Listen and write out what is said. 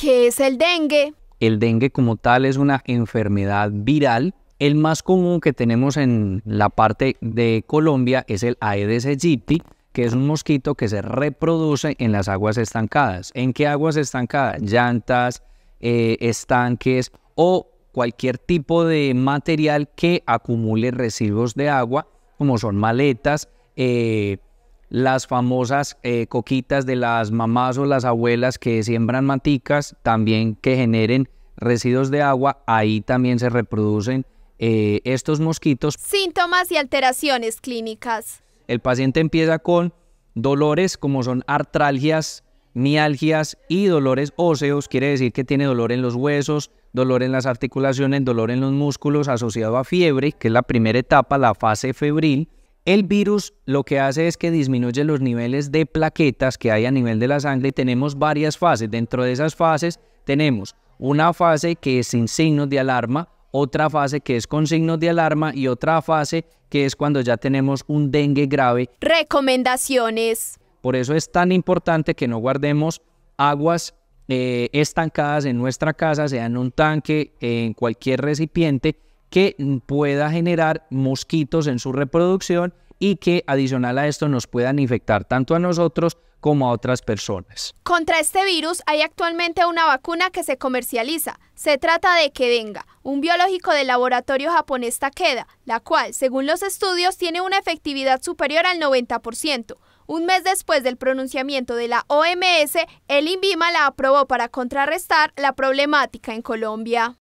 ¿Qué es el dengue? El dengue como tal es una enfermedad viral. El más común que tenemos en la parte de Colombia es el Aedes aegypti, que es un mosquito que se reproduce en las aguas estancadas. ¿En qué aguas estancadas? Llantas, eh, estanques o cualquier tipo de material que acumule residuos de agua, como son maletas, eh, las famosas eh, coquitas de las mamás o las abuelas que siembran maticas, también que generen residuos de agua, ahí también se reproducen eh, estos mosquitos. Síntomas y alteraciones clínicas. El paciente empieza con dolores como son artralgias, mialgias y dolores óseos, quiere decir que tiene dolor en los huesos, dolor en las articulaciones, dolor en los músculos asociado a fiebre, que es la primera etapa, la fase febril el virus lo que hace es que disminuye los niveles de plaquetas que hay a nivel de la sangre y tenemos varias fases. Dentro de esas fases tenemos una fase que es sin signos de alarma, otra fase que es con signos de alarma y otra fase que es cuando ya tenemos un dengue grave. Recomendaciones. Por eso es tan importante que no guardemos aguas eh, estancadas en nuestra casa, sea en un tanque, en cualquier recipiente, que pueda generar mosquitos en su reproducción y que adicional a esto nos puedan infectar tanto a nosotros como a otras personas. Contra este virus hay actualmente una vacuna que se comercializa. Se trata de Kedenga, un biológico del laboratorio japonés Takeda, la cual, según los estudios, tiene una efectividad superior al 90%. Un mes después del pronunciamiento de la OMS, el INVIMA la aprobó para contrarrestar la problemática en Colombia.